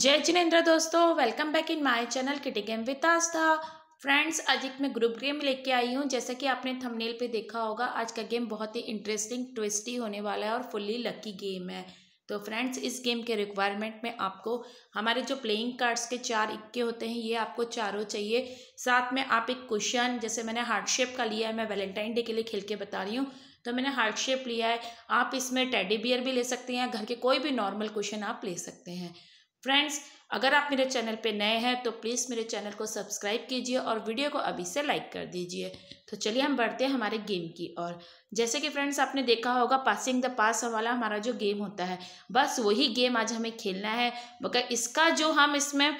जय जिनेन्द्र दोस्तों welcome back in my channel kitty game with Aastha friends आज एक मैं ग्रुप गेम लेके आई हूँ जैसा कि आपने थंबनेल पे देखा होगा आज का गेम बहुत ही इंटरेस्टिंग ट्विस्टी होने वाला है और फुल्ली लकी गेम है तो फ्रेंड्स इस गेम के रिक्वायरमेंट में आपको हमारे जो प्लेइंग कार्ड्स के चार इक्के होते हैं ये आपको चारों चाहिए साथ में आप एक क्वेश्चन जैसे मैंने हार्डशेप शेप का लिया है मैं वैलेंटाइन डे के लिए खेल के बता रही हूँ तो मैंने हार्डशेप शेप लिया है आप इसमें टेडी बियर भी ले सकते हैं घर के कोई भी नॉर्मल क्वेश्चन आप ले सकते हैं फ्रेंड्स अगर आप मेरे चैनल पे नए हैं तो प्लीज़ मेरे चैनल को सब्सक्राइब कीजिए और वीडियो को अभी से लाइक कर दीजिए तो चलिए हम बढ़ते हैं हमारे गेम की और जैसे कि फ्रेंड्स आपने देखा होगा पासिंग द पास वाला हमारा जो गेम होता है बस वही गेम आज हमें खेलना है मगर इसका जो हम इसमें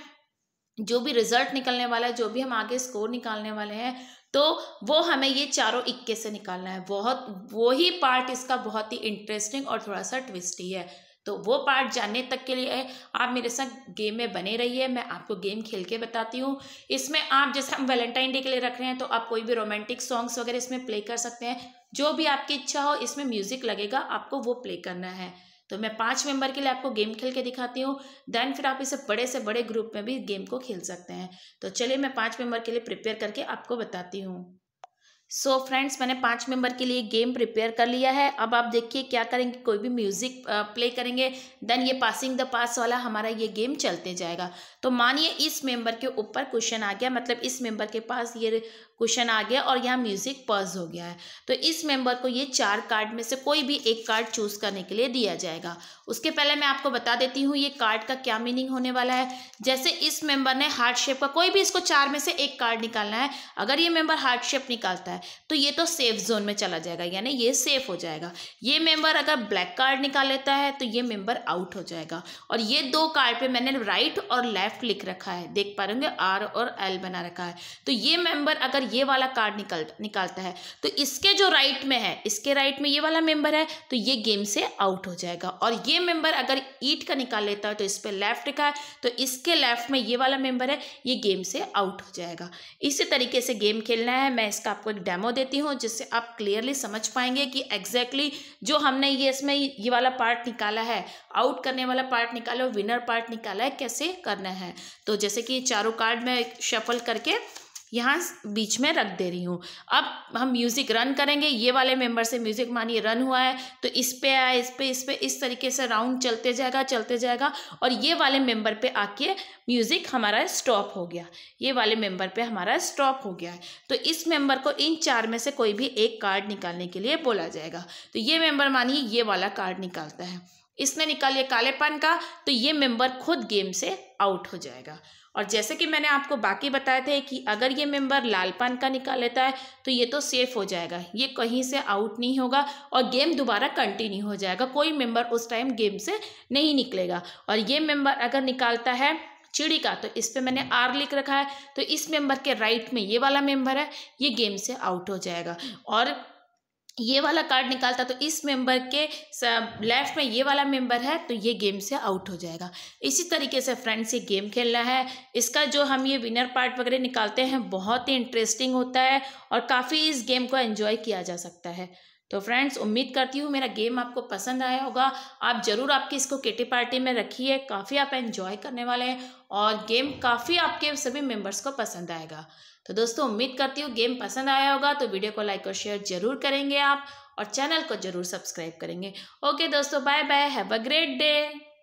जो भी रिजल्ट निकलने वाला है जो भी हम आगे स्कोर निकालने वाले हैं तो वो हमें ये चारों इक्के से निकालना है बहुत वही पार्ट इसका बहुत ही इंटरेस्टिंग और थोड़ा सा ट्विस्टी है तो वो पार्ट जानने तक के लिए आप मेरे साथ गेम में बने रहिए मैं आपको गेम खेल के बताती हूँ इसमें आप जैसे हम वैलेंटाइन डे के लिए रख रहे हैं तो आप कोई भी रोमांटिक सॉन्ग्स वगैरह इसमें प्ले कर सकते हैं जो भी आपकी इच्छा हो इसमें म्यूजिक लगेगा आपको वो प्ले करना है तो मैं पाँच मेंबर के लिए आपको गेम खेल के दिखाती हूँ देन फिर आप इसे बड़े से बड़े ग्रुप में भी गेम को खेल सकते हैं तो चलिए मैं पाँच मेंबर के लिए प्रिपेयर करके आपको बताती हूँ सो so फ्रेंड्स मैंने पाँच मेंबर के लिए गेम प्रिपेयर कर लिया है अब आप देखिए क्या करेंगे कोई भी म्यूज़िक प्ले करेंगे देन ये पासिंग द पास वाला हमारा ये गेम चलते जाएगा तो मानिए इस मेंबर के ऊपर क्वेश्चन आ गया मतलब इस मेंबर के पास ये क्वेश्चन आ गया और यहाँ म्यूज़िक पॉज हो गया है तो इस मेंबर को ये चार कार्ड में से कोई भी एक कार्ड चूज़ करने के लिए दिया जाएगा उसके पहले मैं आपको बता देती हूँ ये कार्ड का क्या मीनिंग होने वाला है जैसे इस मेंबर ने हार्ट शेप का कोई भी इसको चार में से एक कार्ड निकालना है अगर ये मेंबर हार्ट शेप निकालता है तो ये तो सेफ जोन में चला जाएगा यानी ये सेफ हो जाएगा ये मेंबर अगर ब्लैक कार्ड निकाल लेता है तो ये मेंबर आउट हो जाएगा और ये दो कार्ड पे मैंने राइट और लेफ्ट लिख रखा है देख पा रहे होंगे आर और एल बना रखा है तो ये मेंबर अगर ये वाला कार्ड निकल निकालता है तो इसके जो राइट में है इसके राइट में ये वाला मेंबर है तो ये गेम से आउट हो जाएगा और ये मेंबर अगर ईट का निकाल लेता है तो इस पर लेफ्ट लिखा है तो इसके लेफ्ट में ये वाला मेंबर है ये गेम से आउट हो जाएगा इसी तरीके से गेम खेलना है मैं इसका आपको एक डेमो देती हूँ जिससे आप क्लियरली समझ पाएंगे कि एग्जैक्टली exactly जो हमने ये इसमें ये वाला पार्ट निकाला है आउट करने वाला पार्ट निकाला विनर पार्ट निकाला है कैसे करना है तो जैसे कि चारों कार्ड में शफल करके यहाँ बीच में रख दे रही हूँ अब हम म्यूज़िक रन करेंगे ये वाले मेंबर से म्यूज़िक मानिए रन हुआ है तो इस पे आया इस पे इस पे इस तरीके से राउंड चलते जाएगा चलते जाएगा और ये वाले मेंबर पे आके म्यूज़िक हमारा स्टॉप हो गया ये वाले मेंबर पे हमारा स्टॉप हो गया है तो इस मेंबर को इन चार में से कोई भी एक कार्ड निकालने के लिए बोला जाएगा तो ये मेम्बर मानिए ये वाला कार्ड निकालता है इसमें निकालिए कालेपन का तो ये मेंबर खुद गेम से आउट हो जाएगा और जैसे कि मैंने आपको बाकी बताए थे कि अगर ये मेंबर लालपन का निकाल लेता है तो ये तो सेफ हो जाएगा ये कहीं से आउट नहीं होगा और गेम दोबारा कंटिन्यू हो जाएगा कोई मेंबर उस टाइम गेम से नहीं निकलेगा और ये मेंबर अगर निकालता है चिड़ी का तो इस पर मैंने आर लिख रखा है तो इस मेंबर के राइट में ये वाला मेंबर है ये गेम से आउट हो जाएगा और ये वाला कार्ड निकालता तो इस मेंबर के लेफ्ट में ये वाला मेंबर है तो ये गेम से आउट हो जाएगा इसी तरीके से फ्रेंड्स ये गेम खेलना है इसका जो हम ये विनर पार्ट वगैरह निकालते हैं बहुत ही इंटरेस्टिंग होता है और काफ़ी इस गेम को एंजॉय किया जा सकता है तो फ्रेंड्स उम्मीद करती हूँ मेरा गेम आपको पसंद आया होगा आप ज़रूर आपकी इसको किटी पार्टी में रखिए काफ़ी आप एंजॉय करने वाले हैं और गेम काफ़ी आपके सभी मेंबर्स को पसंद आएगा तो दोस्तों उम्मीद करती हूँ गेम पसंद आया होगा तो वीडियो को लाइक और शेयर जरूर करेंगे आप और चैनल को जरूर सब्सक्राइब करेंगे ओके दोस्तों bye bye have a great day